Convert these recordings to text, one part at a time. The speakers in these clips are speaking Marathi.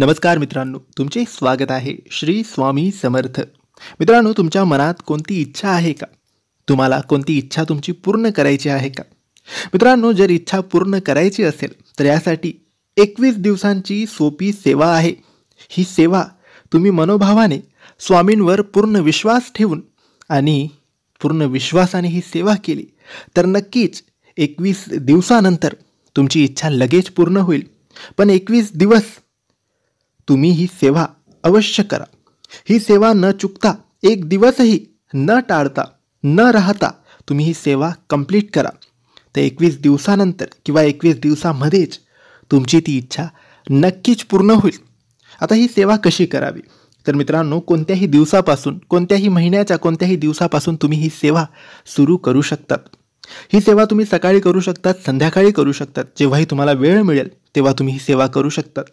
नमस्कार मित्रांनो तुमचे स्वागत आहे श्री स्वामी समर्थ मित्रांनो तुमच्या मनात कोणती इच्छा आहे का तुम्हाला कोणती इच्छा तुमची पूर्ण करायची आहे का मित्रांनो जर इच्छा पूर्ण करायची असेल तर यासाठी एकवीस दिवसांची सोपी सेवा आहे ही सेवा तुम्ही मनोभावाने स्वामींवर पूर्ण विश्वास ठेवून आणि पूर्ण विश्वासाने ही सेवा केली तर नक्कीच एकवीस दिवसानंतर तुमची इच्छा लगेच पूर्ण होईल पण एकवीस दिवस तुम्ही ही सेवा अवश्य करा ही सेवा न चुकता एक दिवसही न टाळता न राहता तुम्ही ही सेवा कंप्लीट करा तर एकवीस दिवसानंतर किंवा एकवीस दिवसामध्येच तुमची ती इच्छा नक्कीच पूर्ण होईल आता ही सेवा कशी करावी तर मित्रांनो कोणत्याही दिवसापासून कोणत्याही महिन्याच्या कोणत्याही दिवसापासून तुम्ही ही सेवा सुरू करू शकतात ही सेवा तुम्ही सकाळी करू शकतात संध्याकाळी करू शकतात जेव्हाही तुम्हाला वेळ मिळेल तेव्हा तुम्ही ही सेवा करू शकतात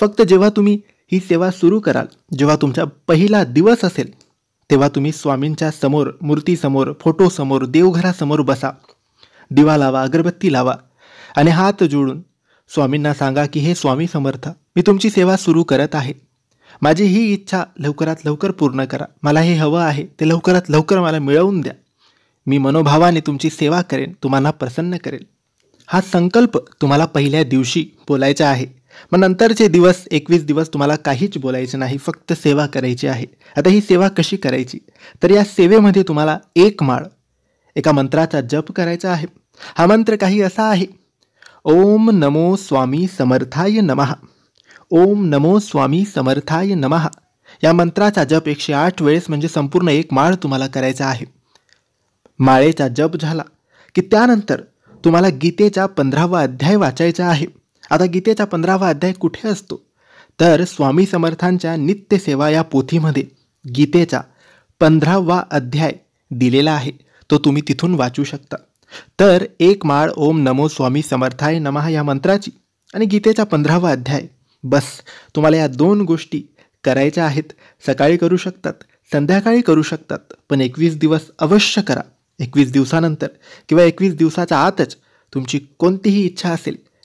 फक्त जेव्हा तुम्ही ही सेवा सुरू कराल जेव्हा तुमचा पहिला दिवस असेल तेव्हा तुम्ही स्वामींच्या समोर मूर्तीसमोर फोटोसमोर देवघरासमोर बसा दिवा लावा अगरबत्ती लावा आणि हात जोडून स्वामींना सांगा की हे स्वामी समर्थ मी तुमची सेवा सुरू करत आहे माझी ही इच्छा लवकरात लवकर पूर्ण करा मला हे हवं आहे ते लवकरात लवकर मला मिळवून द्या मी मनोभावाने तुमची सेवा करेन तुम्हाला प्रसन्न करेन हा संकल्प तुम्हाला पहिल्या दिवशी बोलायचा आहे मग नंतरचे दिवस एकवीस दिवस तुम्हाला काहीच बोलायचे नाही फक्त सेवा करायची आहे आता ही सेवा कशी करायची तर या सेवेमध्ये तुम्हाला एक माळ एका मंत्राचा जप करायचा आहे हा मंत्र काही असा आहे ओम नमो स्वामी समर्थाय नमः ओम नमो स्वामी समर्थाय नमः या मंत्राचा जप एकशे आठ वेळेस म्हणजे संपूर्ण एक माळ तुम्हाला करायचा आहे माळेचा जप झाला की त्यानंतर तुम्हाला गीतेचा पंधरावा अध्याय वाचायचा आहे आता गीतेचा पंधरावा अध्याय कुठे असतो तर स्वामी समर्थांच्या नित्यसेवा या पोथीमध्ये गीतेचा पंधरावा अध्याय दिलेला आहे तो तुम्ही तिथून वाचू शकता तर एक माळ ओम नमो स्वामी समर्थाय नमः या मंत्राची आणि गीतेचा पंधरावा अध्याय बस तुम्हाला या दोन गोष्टी करायच्या आहेत सकाळी करू शकतात संध्याकाळी करू शकतात पण एकवीस दिवस अवश्य करा एकवीस दिवसानंतर किंवा एकवीस दिवसाच्या आतच तुमची कोणतीही इच्छा असेल